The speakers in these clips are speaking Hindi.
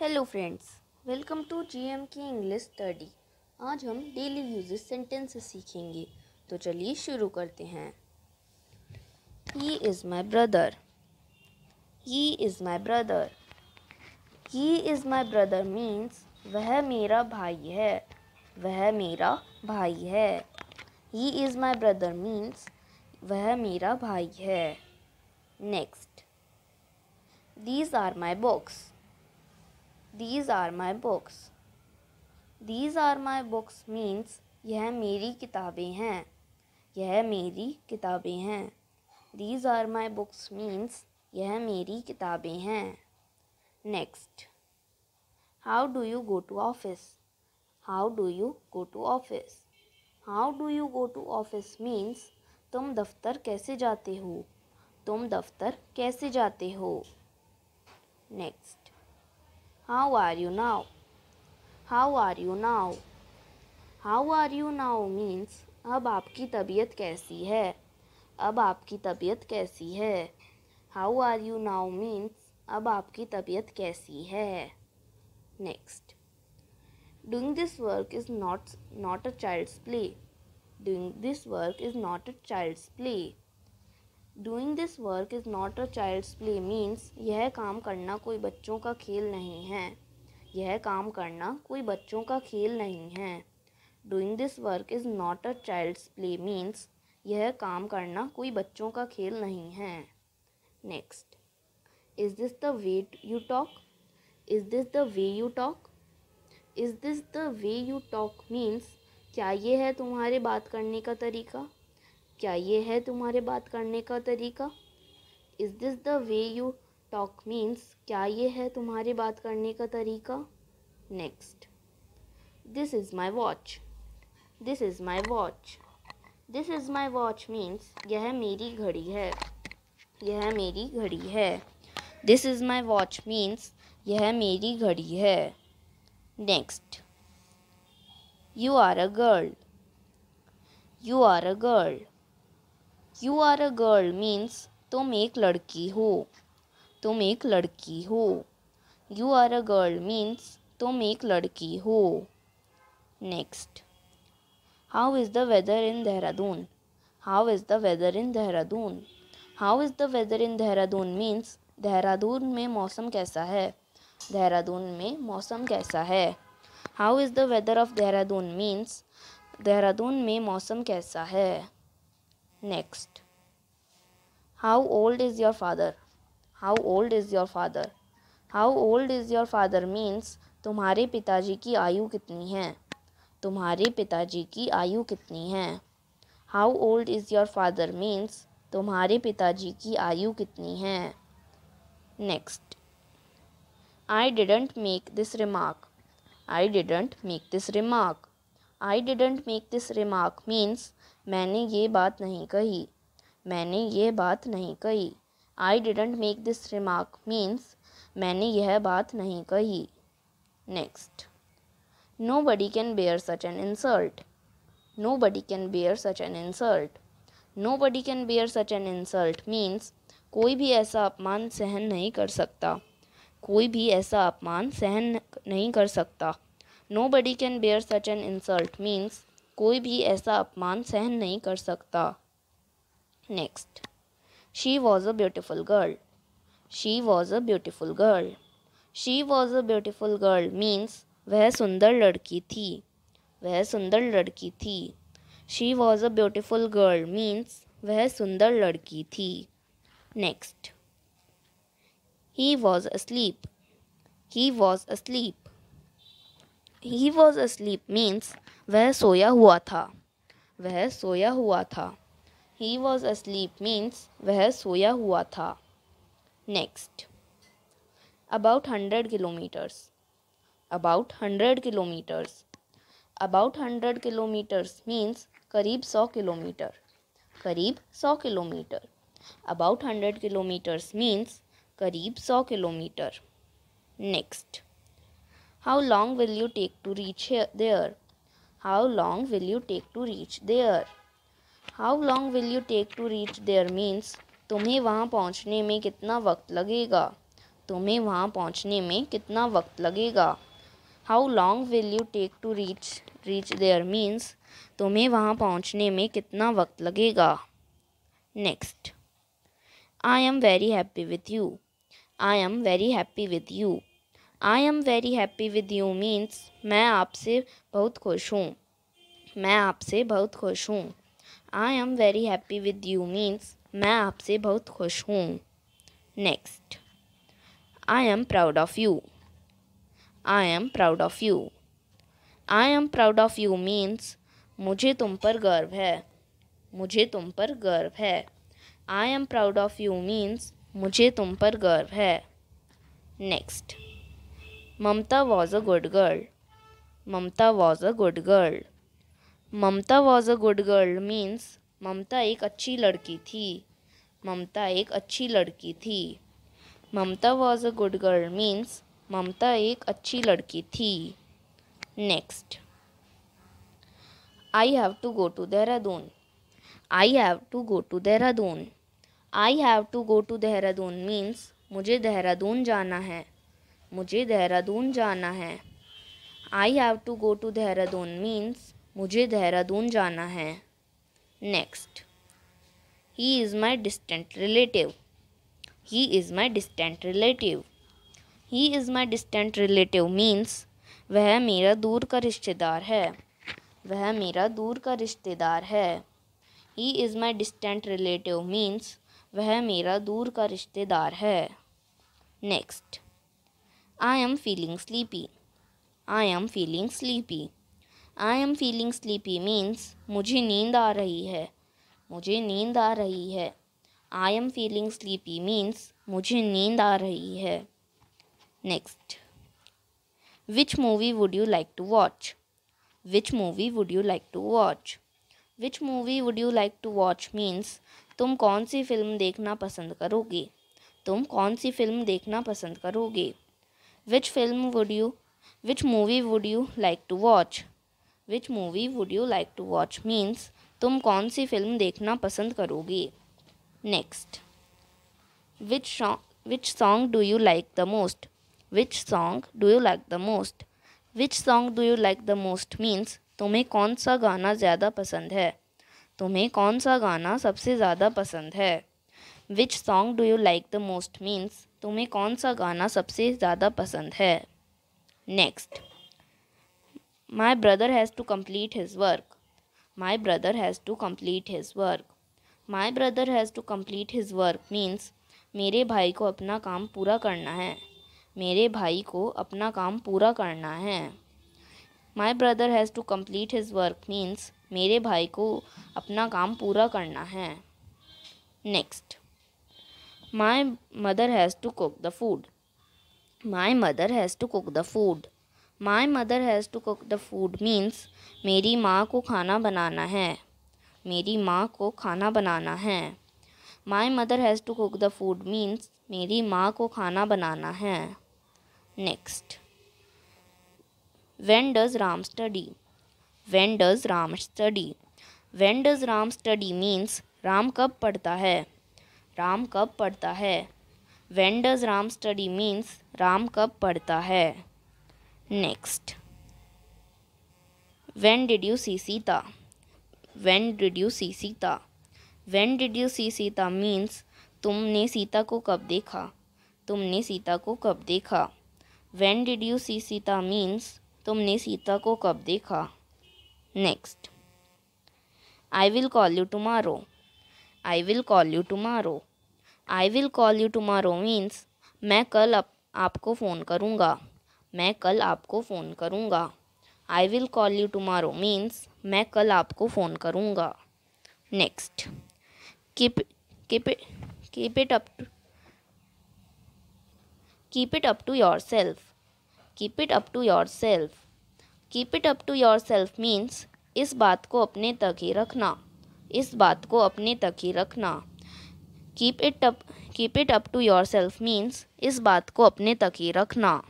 Hello friends welcome to GM की इंग्लिश स्टडी आज हम डेली यूजेस सेंटेंस सीखेंगे तो चलिए शुरू करते हैं he is my brother he is my brother he is my brother means वह मेरा भाई है वह मेरा भाई है he is my brother means वह मेरा भाई है next these are my books these are my books these are my books means यह मेरी किताबें हैं यह मेरी किताबें हैं these are my books means यह मेरी किताबें हैं next how do you go to office how do you go to office how do you go to office means तुम दफ्तर कैसे जाते हो तुम दफ्तर कैसे जाते हो next How are you now? How are you now? How are you now means अब आपकी तबीयत कैसी है अब आपकी तबीयत कैसी है how are you now means अब आपकी तबीयत कैसी है next doing this work is not not a child's play doing this work is not a child's play doing this work is not a child's play means यह काम करना कोई बच्चों का खेल नहीं है यह काम करना कोई बच्चों का खेल नहीं है doing this work is not a child's play means यह काम करना कोई बच्चों का खेल नहीं है next is this the way you talk is this the way you talk is this the way you talk means क्या ये है तुम्हारे बात करने का तरीका क्या ये है तुम्हारे बात करने का तरीका is this the way you talk means क्या ये है तुम्हारे बात करने का तरीका next this is my watch this is my watch this is my watch means यह मेरी घड़ी है यह मेरी घड़ी है this is my watch means यह मेरी घड़ी है next you are a girl you are a girl you are a girl means तुम एक लड़की हो तुम एक लड़की हो you are a girl means तुम एक लड़की हो next how is the weather in Dehradun how is the weather in Dehradun how is the weather in Dehradun means Dehradun में मौसम कैसा है देहरादून में मौसम कैसा है how is the weather of Dehradun means Dehradun में मौसम कैसा है next how old is your father how old is your father how old is your father means तुम्हारे पिताजी की आयु कितनी है तुम्हारे पिताजी की आयु कितनी है how old is your father means तुम्हारे पिताजी की आयु कितनी है next I didn't make this remark I didn't make this remark I didn't make this remark means मैंने ये बात नहीं कही मैंने ये बात नहीं कही I didn't make this remark means मैंने यह बात नहीं कही next nobody can bear such an insult nobody can bear such an insult nobody can bear such an insult means कोई भी ऐसा अपमान सहन नहीं कर सकता कोई भी ऐसा अपमान सहन नहीं कर सकता nobody can bear such an insult means कोई भी ऐसा अपमान सहन नहीं कर सकता next she was a beautiful girl she was a beautiful girl she was a beautiful girl means वह सुंदर लड़की थी वह सुंदर लड़की थी she was a beautiful girl means वह सुंदर लड़की थी next he was asleep he was asleep he was asleep means वह सोया हुआ था वह सोया हुआ था ही वॉज अस्लीप मीन्स वह सोया हुआ था next about hundred kilometres about hundred kilometres about hundred kilometres means करीब सौ किलोमीटर करीब सौ किलोमीटर अबाउट हंड्रेड किलोमीटर्स मीन्स करीब सौ किलोमीटर next How long will you take to reach here, there? How long will you take to reach there? How long will you take to reach there means तुम्हें वहाँ पहुँचने में कितना वक्त लगेगा तुम्हें वहाँ पहुँचने में कितना वक्त लगेगा how long will you take to reach reach there means तुम्हें वहाँ पहुँचने में कितना वक्त लगेगा next I am very happy with you I am very happy with you I am very happy with you means मैं आपसे बहुत खुश हूँ मैं आपसे बहुत खुश हूँ I am very happy with you means मैं आपसे बहुत खुश हूँ next I am proud of you I am proud of you I am proud of you means मुझे तुम पर गर्व है मुझे तुम पर गर्व है I am proud of you means मुझे तुम पर गर्व है next Mamata was a good girl Mamata was a good girl Mamata was a good girl means Mamata एक अच्छी लड़की थी ममता एक अच्छी लड़की थी Mamata was a good girl means Mamata एक अच्छी लड़की थी next I have to go to Dehradun I have to go to Dehradun I have to go to Dehradun means मुझे देहरादून जाना है मुझे देहरादून जाना है I have to go to Dehradun means मुझे देहरादून जाना है next he is my distant relative he is my distant relative he is my distant relative means वह मेरा दूर का रिश्तेदार है वह मेरा दूर का रिश्तेदार है he is my distant relative means वह मेरा दूर का रिश्तेदार है next I am feeling sleepy I am feeling sleepy I am feeling sleepy means मुझे नींद आ रही है मुझे नींद आ रही है I am feeling sleepy means मुझे नींद आ रही है next which movie would you like to watch which movie would you like to watch which movie would you like to watch means तुम कौन सी फिल्म देखना पसंद करोगे तुम कौन सी फिल्म देखना पसंद करोगे which film would you which movie would you like to watch which movie would you like to watch means tum kaun si film dekhna pasand karogi next which song which song do you like the most which song do you like the most which song do you like the most means tumhe kaun sa gana zyada pasand hai tumhe kaun sa gana sabse zyada pasand hai which song do you like the most means तुम्हें कौन सा गाना सबसे ज़्यादा पसंद है next my brother has to complete his work my brother has to complete his work my brother has to complete his work means मेरे भाई को अपना काम पूरा करना है मेरे भाई को अपना काम पूरा करना है my brother has to complete his work means मेरे भाई को अपना काम पूरा करना है next my mother has to cook the food my mother has to cook the food my mother has to cook the food means मेरी माँ को खाना बनाना है मेरी माँ को खाना बनाना है my mother has to cook the food means मेरी माँ को खाना बनाना है next when does Ram study when does Ram study when does Ram study means Ram कब पढ़ता है राम कब पढ़ता है when does Ram study means Ram कब पढ़ता है next when did you see Sita when did you see Sita when did you see Sita means तुमने सीता को कब देखा तुमने सीता को कब देखा when did you see Sita means तुमने सीता को कब देखा next I will call you tomorrow I will call you tomorrow I will call you tomorrow means मैं कल अप, आपको फ़ोन करूँगा मैं कल आपको फ़ोन करूँगा I will call you tomorrow means मैं कल आपको फ़ोन करूँगा next keep keep keep it up keep it up to yourself keep it up to yourself keep it up to yourself means इस बात को अपने तक ही रखना इस बात को अपने तक ही रखना keep it up keep it up to yourself means इस बात को अपने तक ही रखना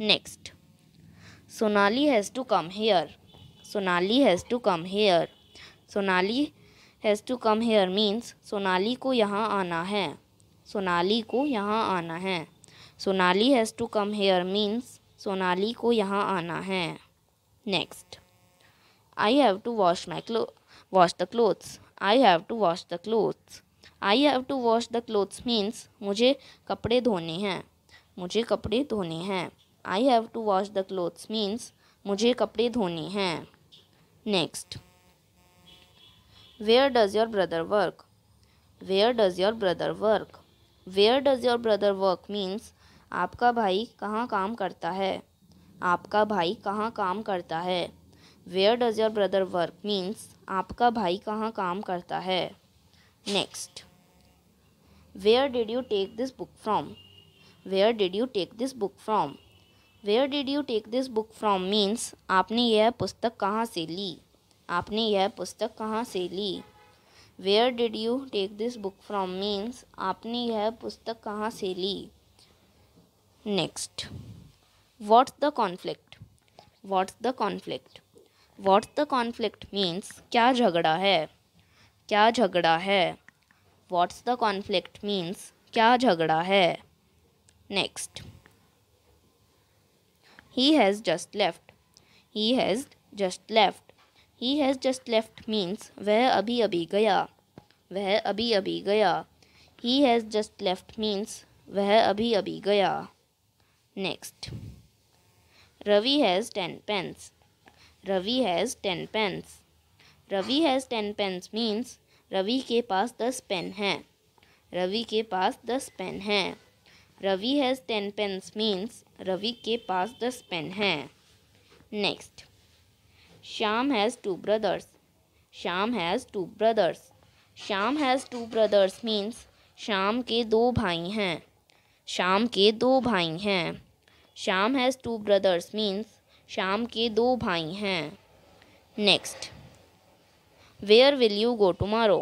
next Sonali has to come here Sonali has to come here Sonali has to come here means Sonali को यहाँ आना है सोनाली को यहाँ आना है Sonali has to come here means Sonali को यहाँ आना है next I have to wash my clothes wash the clothes I have to wash the clothes I have to wash the clothes means मुझे कपड़े धोने हैं मुझे कपड़े धोने हैं I have to wash the clothes means मुझे कपड़े धोने हैं next where does your brother work where does your brother work where does your brother work means आपका भाई कहाँ काम करता है आपका भाई कहाँ काम करता है where does your brother work means आपका भाई कहाँ काम करता है next where did you take this book from where did you take this book from where did you take this book from means आपने यह पुस्तक कहाँ से ली आपने यह पुस्तक कहाँ से ली where did you take this book from means आपने यह पुस्तक कहाँ से ली next what's the conflict what's the conflict what the conflict means क्या झगड़ा है क्या झगड़ा है वॉट्स द कॉन्फ्लिक्ट मीन्स क्या झगड़ा है next he has just left he has just left he has just left means वह अभी अभी गया वह अभी अभी गया he has just left means वह अभी अभी गया next Ravi has ten pens Ravi has ten pens. Ravi has ten pens means Ravi के पास दस पेन हैं रवि के पास दस पेन हैं Ravi has ten pens means Ravi के पास दस पेन हैं next Shyam has two brothers Shyam has two brothers Shyam has two brothers means Shyam के दो भाई हैं श्याम के दो भाई हैं Shyam has two brothers means Shyam के दो भाई हैं next where will you go tomorrow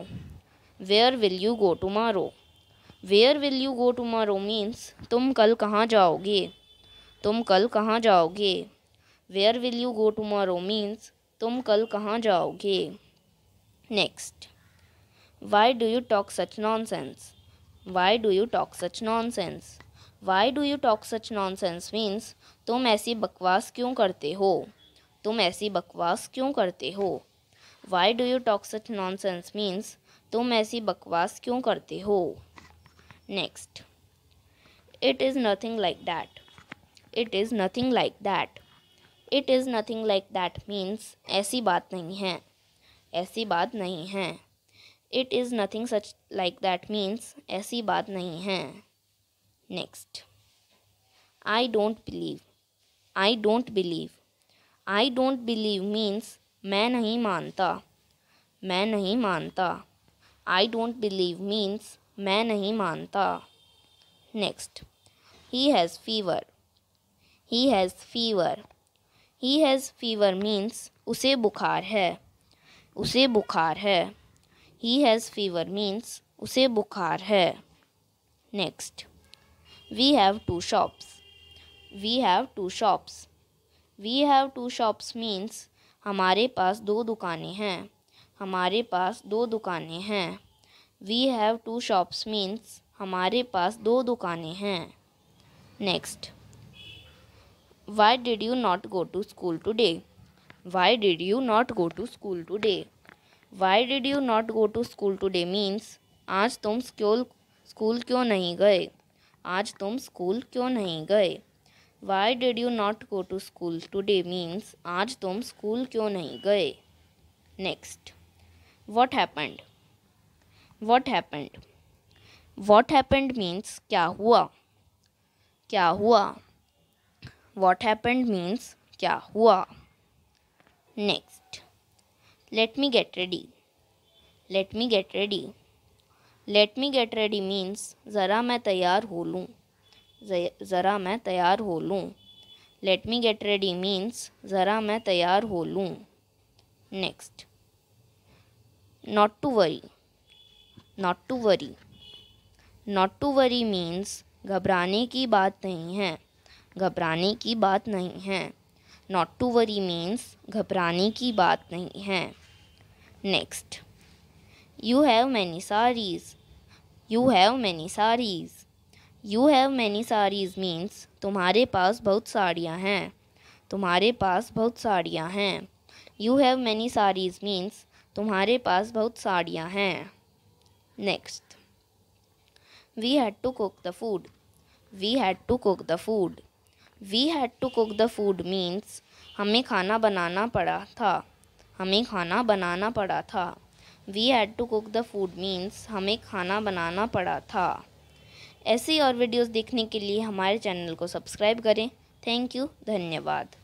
where will you go tomorrow where will you go tomorrow means तुम कल कहाँ जाओगे तुम कल कहाँ जाओगे where will you go tomorrow means तुम कल कहाँ जाओगे next why do you talk such nonsense why do you talk such nonsense why do you talk such nonsense means तुम ऐसी बकवास क्यों करते हो तुम ऐसी बकवास क्यों करते हो why do you talk such nonsense means तुम ऐसी बकवास क्यों करते हो next it is nothing like that it is nothing like that it is nothing like that means ऐसी बात नहीं है ऐसी बात नहीं है it is nothing such like that means ऐसी बात नहीं है next I don't believe I don't believe I don't believe means मैं नहीं मानता मैं नहीं मानता आई डोंट बिलीव मीन्स मैं नहीं मानता next he has fever he has fever he has fever means उसे बुखार है उसे बुखार है ही हैज़ फीवर मीन्स उसे बुखार है next we have two shops we have two shops we have two shops means हमारे पास दो दुकानें हैं हमारे पास दो दुकानें हैं we have two shops means हमारे पास दो दुकानें हैं next why did you not go to school today why did you not go to school today why did you not go to school today means आज तुम स्कूल स्कूल क्यों नहीं गए आज तुम स्कूल क्यों नहीं गए why did you not go to school today means आज तुम स्कूल क्यों नहीं गए next what happened what happened what happened means क्या हुआ क्या हुआ वॉट हैपेंड मीन्स क्या हुआ next let me get ready let me get ready let me get ready means ज़रा मैं तैयार हो लूँ ज़रा मैं तैयार हो लूँ let me get ready means ज़रा मैं तैयार हो लूँ next not to worry not to worry not to worry means घबराने की बात नहीं है घबराने की बात नहीं है नॉट टू वरी मीन्स घबराने की बात नहीं है next you have many saris you have many saris you have many saris means तुम्हारे पास बहुत साड़ियाँ हैं तुम्हारे पास बहुत साड़ियाँ हैं you have many saris means तुम्हारे पास बहुत साड़ियाँ हैं next we had to cook the food we had to cook the food we had to cook the food means हमें खाना बनाना पड़ा था हमें खाना बनाना पड़ा था we had to cook the food means हमें खाना बनाना पड़ा था ऐसी और वीडियोस देखने के लिए हमारे चैनल को सब्सक्राइब करें थैंक यू धन्यवाद